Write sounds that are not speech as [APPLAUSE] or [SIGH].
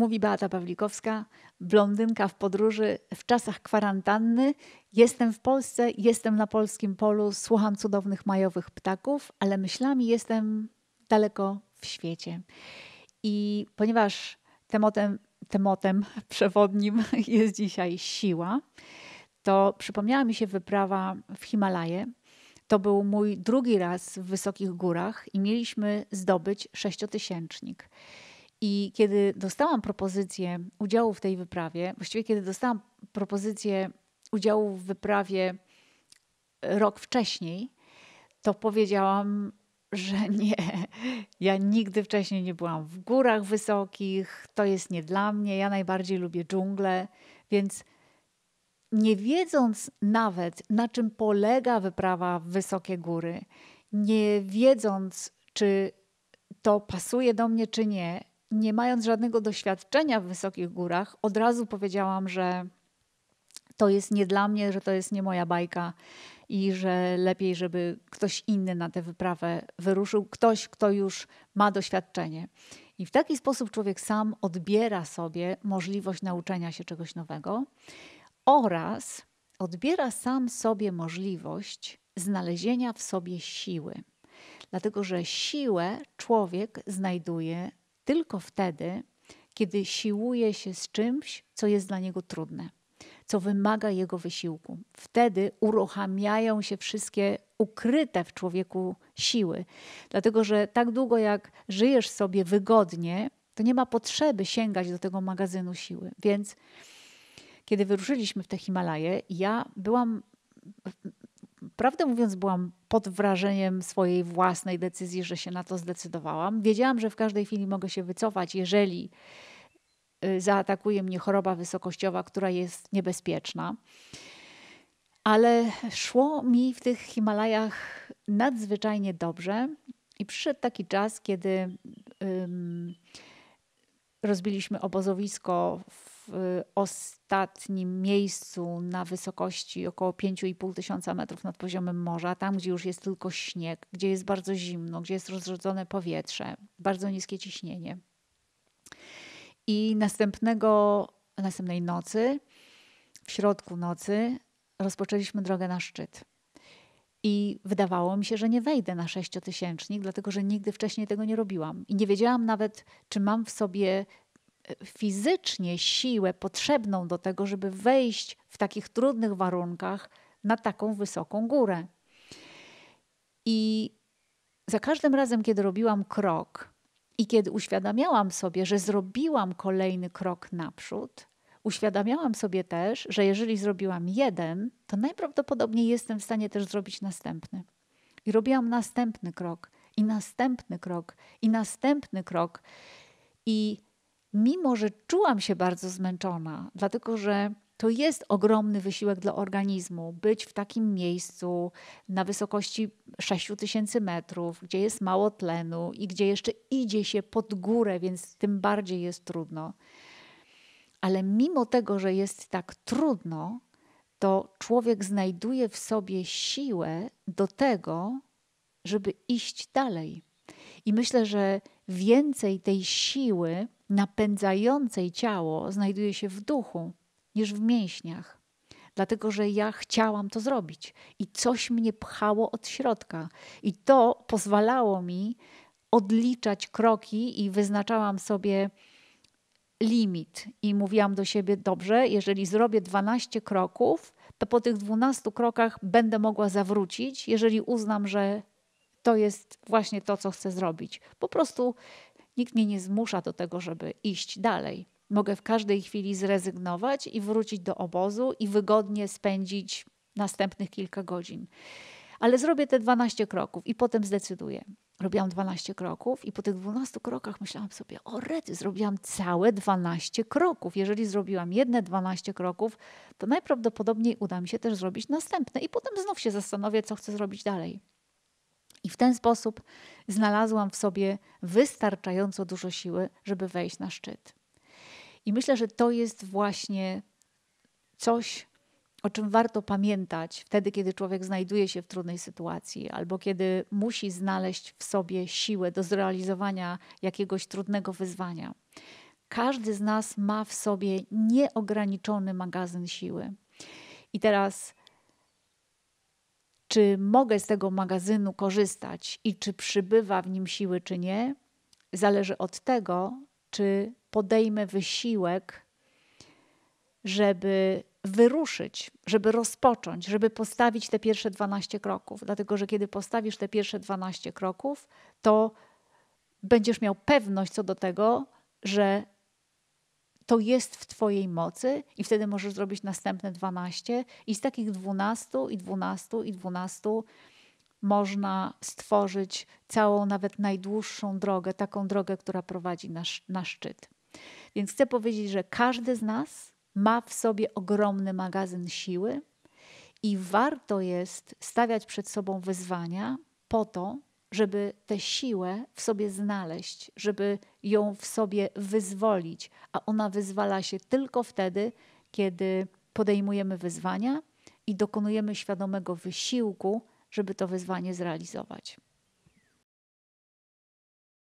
Mówi Beata Pawlikowska, blondynka w podróży w czasach kwarantanny. Jestem w Polsce, jestem na polskim polu, słucham cudownych majowych ptaków, ale myślami jestem daleko w świecie. I ponieważ tematem, tematem przewodnim [LAUGHS] jest dzisiaj siła, to przypomniała mi się wyprawa w Himalaje. To był mój drugi raz w wysokich górach i mieliśmy zdobyć sześciotysięcznik. tysięcznik. I kiedy dostałam propozycję udziału w tej wyprawie, właściwie kiedy dostałam propozycję udziału w wyprawie e, rok wcześniej, to powiedziałam, że [LAUGHS] nie, ja nigdy wcześniej nie byłam w górach wysokich, to jest nie dla mnie, ja najbardziej lubię dżunglę, więc nie wiedząc nawet, na czym polega wyprawa w wysokie góry, nie wiedząc, czy to pasuje do mnie, czy nie, nie mając żadnego doświadczenia w wysokich górach, od razu powiedziałam, że to jest nie dla mnie, że to jest nie moja bajka i że lepiej, żeby ktoś inny na tę wyprawę wyruszył, ktoś, kto już ma doświadczenie. I w taki sposób człowiek sam odbiera sobie możliwość nauczenia się czegoś nowego oraz odbiera sam sobie możliwość znalezienia w sobie siły. Dlatego, że siłę człowiek znajduje tylko wtedy, kiedy siłuje się z czymś, co jest dla niego trudne, co wymaga jego wysiłku. Wtedy uruchamiają się wszystkie ukryte w człowieku siły. Dlatego, że tak długo jak żyjesz sobie wygodnie, to nie ma potrzeby sięgać do tego magazynu siły. Więc kiedy wyruszyliśmy w te Himalaje, ja byłam prawdę mówiąc, byłam pod wrażeniem swojej własnej decyzji, że się na to zdecydowałam. Wiedziałam, że w każdej chwili mogę się wycofać, jeżeli y, zaatakuje mnie choroba wysokościowa, która jest niebezpieczna. Ale szło mi w tych Himalajach nadzwyczajnie dobrze i przyszedł taki czas, kiedy um, rozbiliśmy obozowisko w w ostatnim miejscu na wysokości około 5,5 tysiąca metrów nad poziomem morza, tam gdzie już jest tylko śnieg, gdzie jest bardzo zimno, gdzie jest rozrzedzone powietrze, bardzo niskie ciśnienie. I następnego, następnej nocy, w środku nocy, rozpoczęliśmy drogę na szczyt. I wydawało mi się, że nie wejdę na sześciotysięcznik, dlatego że nigdy wcześniej tego nie robiłam. I nie wiedziałam nawet, czy mam w sobie fizycznie siłę potrzebną do tego, żeby wejść w takich trudnych warunkach na taką wysoką górę. I za każdym razem, kiedy robiłam krok i kiedy uświadamiałam sobie, że zrobiłam kolejny krok naprzód, uświadamiałam sobie też, że jeżeli zrobiłam jeden, to najprawdopodobniej jestem w stanie też zrobić następny. I robiłam następny krok, i następny krok, i następny krok. I mimo że czułam się bardzo zmęczona, dlatego że to jest ogromny wysiłek dla organizmu być w takim miejscu na wysokości 6000 metrów, gdzie jest mało tlenu i gdzie jeszcze idzie się pod górę, więc tym bardziej jest trudno. Ale mimo tego, że jest tak trudno, to człowiek znajduje w sobie siłę do tego, żeby iść dalej. I myślę, że więcej tej siły napędzającej ciało znajduje się w duchu niż w mięśniach dlatego że ja chciałam to zrobić i coś mnie pchało od środka. I to pozwalało mi odliczać kroki i wyznaczałam sobie limit. I mówiłam do siebie: Dobrze, jeżeli zrobię 12 kroków, to po tych 12 krokach będę mogła zawrócić, jeżeli uznam, że to jest właśnie to, co chcę zrobić. Po prostu Nikt mnie nie zmusza do tego, żeby iść dalej. Mogę w każdej chwili zrezygnować i wrócić do obozu i wygodnie spędzić następnych kilka godzin. Ale zrobię te 12 kroków i potem zdecyduję. Robiłam 12 kroków i po tych 12 krokach myślałam sobie, o rety, zrobiłam całe 12 kroków. Jeżeli zrobiłam jedne 12 kroków, to najprawdopodobniej uda mi się też zrobić następne i potem znów się zastanowię, co chcę zrobić dalej. I w ten sposób znalazłam w sobie wystarczająco dużo siły, żeby wejść na szczyt. I myślę, że to jest właśnie coś, o czym warto pamiętać wtedy, kiedy człowiek znajduje się w trudnej sytuacji, albo kiedy musi znaleźć w sobie siłę do zrealizowania jakiegoś trudnego wyzwania. Każdy z nas ma w sobie nieograniczony magazyn siły. I teraz czy mogę z tego magazynu korzystać i czy przybywa w nim siły, czy nie, zależy od tego, czy podejmę wysiłek, żeby wyruszyć, żeby rozpocząć, żeby postawić te pierwsze 12 kroków. Dlatego, że kiedy postawisz te pierwsze 12 kroków, to będziesz miał pewność co do tego, że to jest w Twojej mocy i wtedy możesz zrobić następne 12 i z takich 12 i 12 i 12 można stworzyć całą, nawet najdłuższą drogę, taką drogę, która prowadzi na, na szczyt. Więc chcę powiedzieć, że każdy z nas ma w sobie ogromny magazyn siły i warto jest stawiać przed sobą wyzwania po to, żeby tę siłę w sobie znaleźć, żeby ją w sobie wyzwolić, a ona wyzwala się tylko wtedy, kiedy podejmujemy wyzwania i dokonujemy świadomego wysiłku, żeby to wyzwanie zrealizować.